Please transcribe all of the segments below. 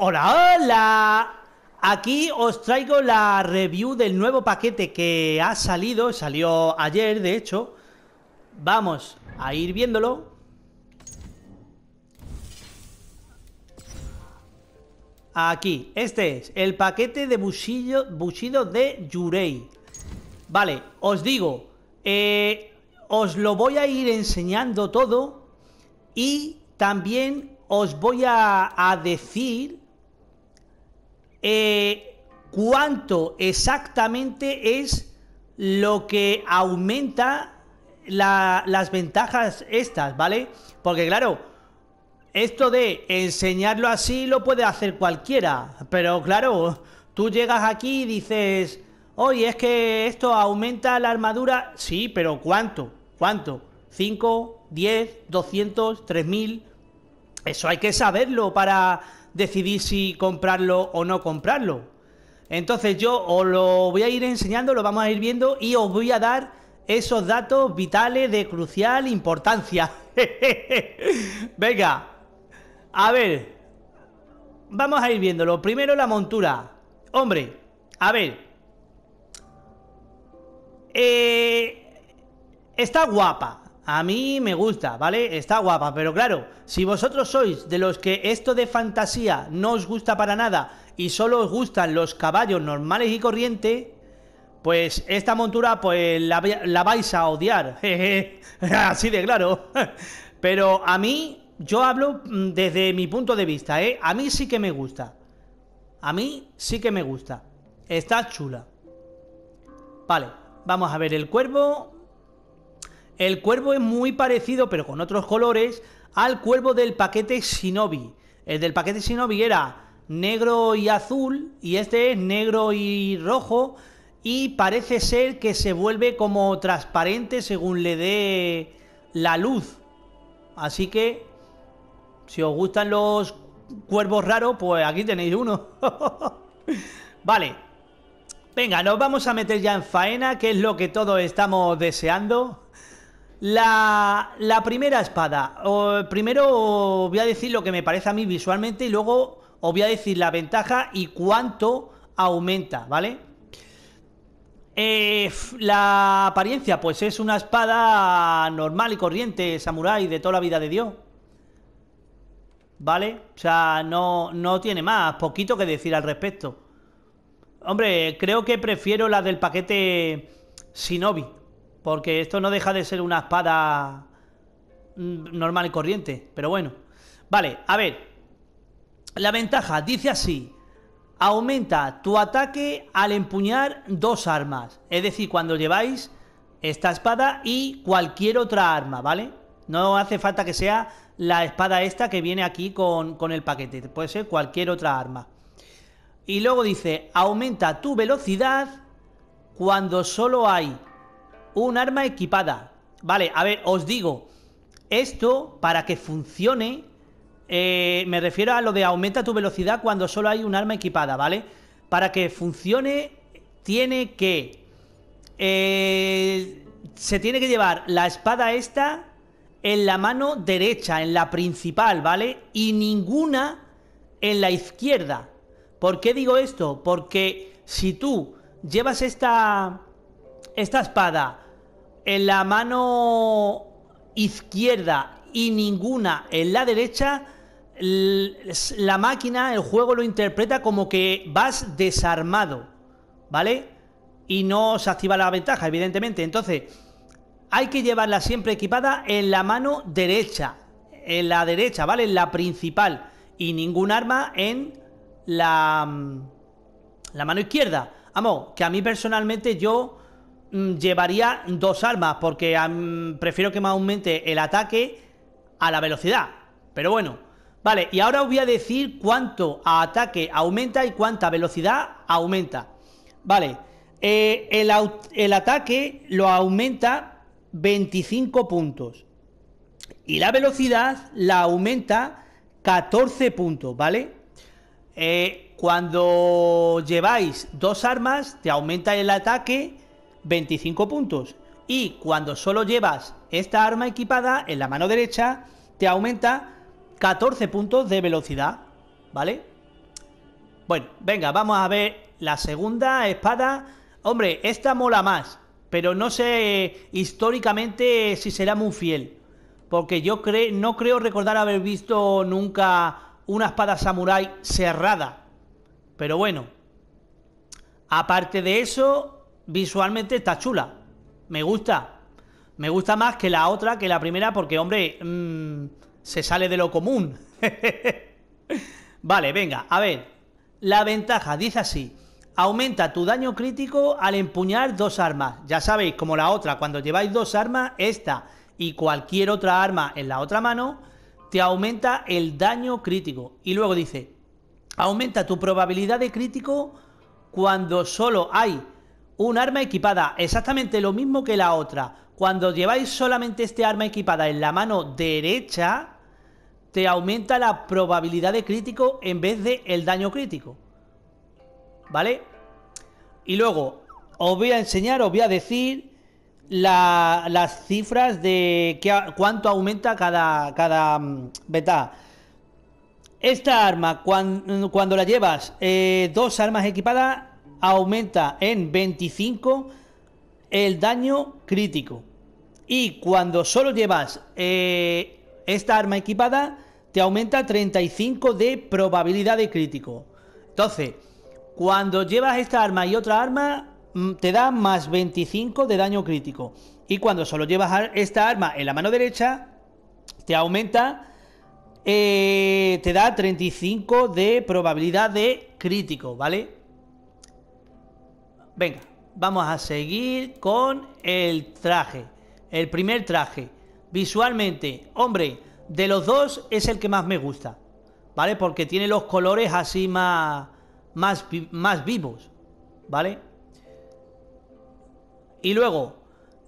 Hola, hola. Aquí os traigo la review del nuevo paquete que ha salido, salió ayer de hecho. Vamos a ir viéndolo. Aquí, este es el paquete de busillo, de Yurei. Vale, os digo, eh, os lo voy a ir enseñando todo y también os voy a decir eh, cuánto exactamente es lo que aumenta las ventajas estas, ¿vale? Porque claro, esto de enseñarlo así lo puede hacer cualquiera, pero claro, tú llegas aquí y dices, oye, es que esto aumenta la armadura, sí, pero ¿cuánto? ¿Cuánto? ¿5, 10, 200, mil? Eso hay que saberlo para Decidí si comprarlo o no comprarlo. Entonces yo os lo voy a ir enseñando, lo vamos a ir viendo y os voy a dar esos datos vitales de crucial importancia. Venga, a ver, vamos a ir viéndolo. Primero la montura. Hombre, a ver. Eh, está guapa, a mí me gusta, ¿vale? Está guapa, pero claro, si vosotros sois de los que esto de fantasía no os gusta para nada y solo os gustan los caballos normales y corrientes, pues esta montura pues la, vais a odiar. Así de claro. Pero a mí, yo hablo mm, desde mi punto de vista, ¿eh? A mí sí que me gusta. A mí sí que me gusta. Está chula. Vale, vamos a ver el cuervo. El cuervo es muy parecido, pero con otros colores, al cuervo del paquete Shinobi. El del paquete Shinobi era negro y azul, y este es negro y rojo, y parece ser que se vuelve como transparente según le dé la luz. Así que, si os gustan los cuervos raros, pues aquí tenéis uno. vale. Venga, nos vamos a meter ya en faena, que es lo que todos estamos deseando. La, primera espada. O, primero voy a decir lo que me parece a mí visualmente y luego os voy a decir la ventaja y cuánto aumenta, ¿vale? Eh, la apariencia, pues es una espada normal y corriente, samurái, de toda la vida de Dios. ¿Vale? O sea, no, no tiene más, poquito que decir al respecto. Hombre, creo que prefiero la del paquete Shinobi. Porque esto no deja de ser una espada mm, normal y corriente. Pero bueno. Vale, a ver. La ventaja dice así. Aumenta tu ataque al empuñar dos armas. Es decir, cuando lleváis esta espada y cualquier otra arma, ¿vale? No hace falta que sea la espada esta que viene aquí con, el paquete. Puede ser cualquier otra arma. Y luego dice, aumenta tu velocidad cuando solo hay un arma equipada. Vale, a ver, os digo, esto para que funcione, eh, me refiero a lo de aumenta tu velocidad cuando solo hay un arma equipada, ¿vale? Para que funcione tiene que... Eh, se tiene que llevar la espada esta en la mano derecha, en la principal, ¿vale? Y ninguna en la izquierda. ¿Por qué digo esto? Porque si tú llevas esta, esta espada en la mano izquierda y ninguna en la derecha, la máquina, el juego lo interpreta como que vas desarmado, ¿vale? Y no se activa la ventaja, evidentemente. Entonces, hay que llevarla siempre equipada en la mano derecha, en la derecha, ¿vale? En la principal. Y ningún arma en la, mm, la mano izquierda. Vamos, que a mí personalmente yo Mm, llevaría dos armas, porque prefiero que me aumente el ataque a la velocidad. Pero bueno, vale, y ahora os voy a decir cuánto ataque aumenta y cuánta velocidad aumenta. Vale, eh, el, ataque lo aumenta 25 puntos. Y la velocidad la aumenta 14 puntos, ¿vale? Eh, cuando lleváis dos armas, te aumenta el ataque 25 puntos. Y cuando solo llevas esta arma equipada en la mano derecha, te aumenta 14 puntos de velocidad, ¿vale? Bueno, venga, vamos a ver la segunda espada. Hombre, esta mola más, pero no sé históricamente si será muy fiel. Porque yo cre no creo recordar haber visto nunca una espada samurai... cerrada. Pero bueno, aparte de eso, visualmente está chula. Me gusta. Me gusta más que la otra, que la primera, porque, hombre, mm, se sale de lo común. vale, venga, a ver. La ventaja, dice así. Aumenta tu daño crítico al empuñar dos armas. Ya sabéis, como la otra, cuando lleváis dos armas, esta y cualquier otra arma en la otra mano, te aumenta el daño crítico. Y luego dice, aumenta tu probabilidad de crítico cuando solo hay un arma equipada, exactamente lo mismo que la otra. Cuando lleváis solamente este arma equipada en la mano derecha, te aumenta la probabilidad de crítico en vez de el daño crítico. ¿Vale? Y luego, os voy a enseñar, os voy a decir las cifras de cuánto aumenta cada, cada beta. Mm, Esta arma, cuando, cuando la llevas eh, dos armas equipadas, aumenta en 25 el daño crítico. Y cuando solo llevas eh, esta arma equipada, te aumenta 35 de probabilidad de crítico. Entonces, cuando llevas esta arma y otra arma, mm, te da más 25 de daño crítico. Y cuando solo llevas esta arma en la mano derecha, te aumenta, eh, te da 35 de probabilidad de crítico, ¿vale? Venga, vamos a seguir con el traje. El primer traje. Visualmente, hombre, de los dos es el que más me gusta. ¿Vale? Porque tiene los colores así más, más, más vivos. ¿Vale? Y luego,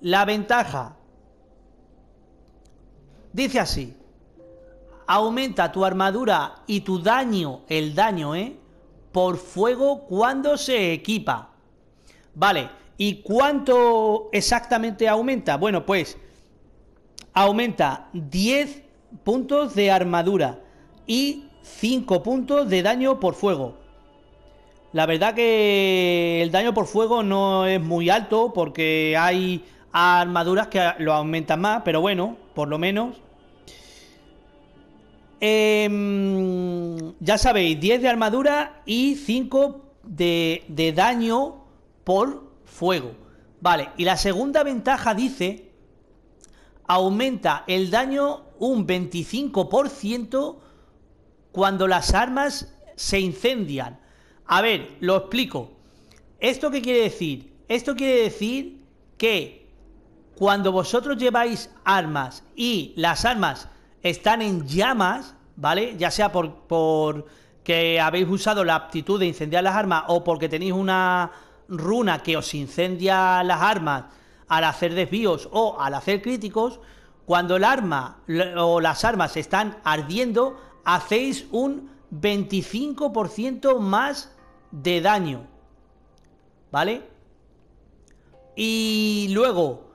la ventaja. Dice así. Aumenta tu armadura y tu daño, el daño, ¿eh? Por fuego cuando se equipa. Vale, ¿y cuánto exactamente aumenta? Bueno, pues aumenta 10 puntos de armadura y 5 puntos de daño por fuego. La verdad que el daño por fuego no es muy alto porque hay armaduras que lo aumentan más, pero bueno, por lo menos. Em, ya sabéis, 10 de armadura y 5 de, de daño por fuego. Vale, y la segunda ventaja dice, aumenta el daño un 25% cuando las armas se incendian. A ver, lo explico. ¿Esto qué quiere decir? Esto quiere decir que cuando vosotros lleváis armas y las armas están en llamas, ¿vale? Ya sea por, por que habéis usado la aptitud de incendiar las armas o porque tenéis una runa que os incendia las armas al hacer desvíos o al hacer críticos, cuando el arma o las armas están ardiendo, hacéis un 25% más de daño. ¿Vale? Y luego,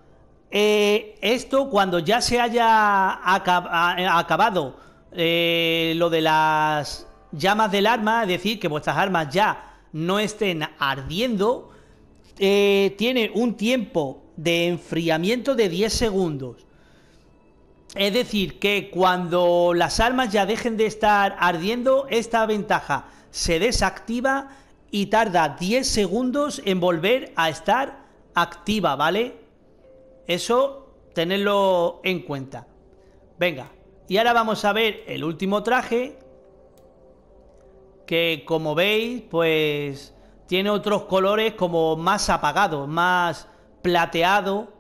eh, esto cuando ya se haya acabado eh, lo de las llamas del arma, es decir, que vuestras armas ya no estén ardiendo, eh, tiene un tiempo de enfriamiento de 10 segundos. Es decir, que cuando las armas ya dejen de estar ardiendo, esta ventaja se desactiva y tarda 10 segundos en volver a estar activa, ¿vale? Eso, tenerlo en cuenta. Venga, y ahora vamos a ver el último traje, que como veis, pues tiene otros colores como más apagados, más plateado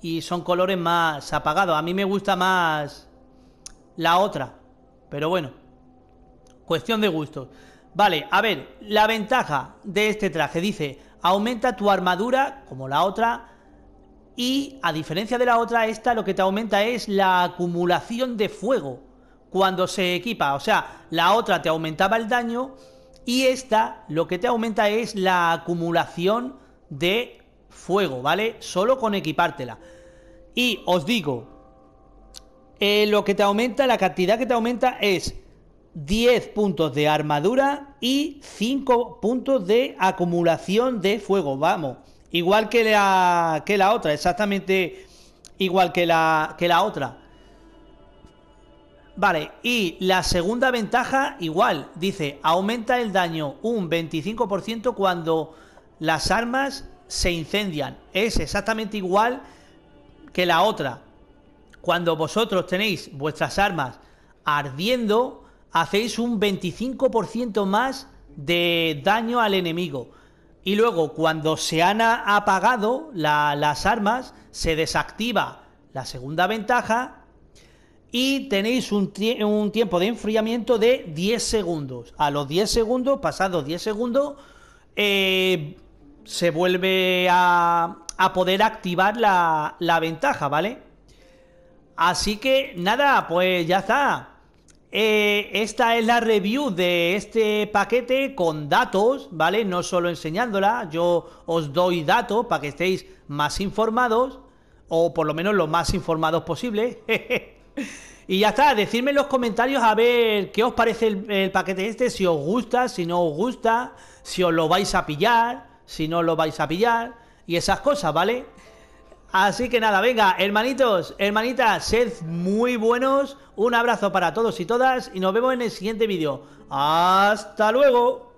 y son colores más apagados. A mí me gusta más la otra, pero bueno, cuestión de gustos. Vale, a ver, la ventaja de este traje dice, aumenta tu armadura como la otra y a diferencia de la otra, esta lo que te aumenta es la acumulación de fuego cuando se equipa. O sea, la otra te aumentaba el daño y esta lo que te aumenta es la acumulación de fuego, ¿vale? Solo con equipártela. Y os digo, eh, lo que te aumenta, la cantidad que te aumenta es 10 puntos de armadura y 5 puntos de acumulación de fuego, vamos. Igual que la, que la otra, exactamente igual que la, que la otra. Vale, y la segunda ventaja igual, dice, aumenta el daño un 25% cuando las armas se incendian. Es exactamente igual que la otra. Cuando vosotros tenéis vuestras armas ardiendo, hacéis un 25% más de daño al enemigo. Y luego, cuando se han apagado las armas, se desactiva la segunda ventaja y tenéis un, tiempo de enfriamiento de 10 segundos. A los 10 segundos, pasados 10 segundos, eh, se vuelve a, poder activar la, ventaja, ¿vale? Así que nada, pues ya está. Eh, esta es la review de este paquete con datos, ¿vale? No solo enseñándola, yo os doy datos para que estéis más informados, o por lo menos lo más informados posible. Y ya está, decidme en los comentarios a ver qué os parece el, paquete este, si os gusta, si no os gusta, si os lo vais a pillar, si no lo vais a pillar y esas cosas, ¿vale? Así que nada, venga, hermanitos, hermanitas, sed muy buenos, un abrazo para todos y todas y nos vemos en el siguiente vídeo. ¡Hasta luego!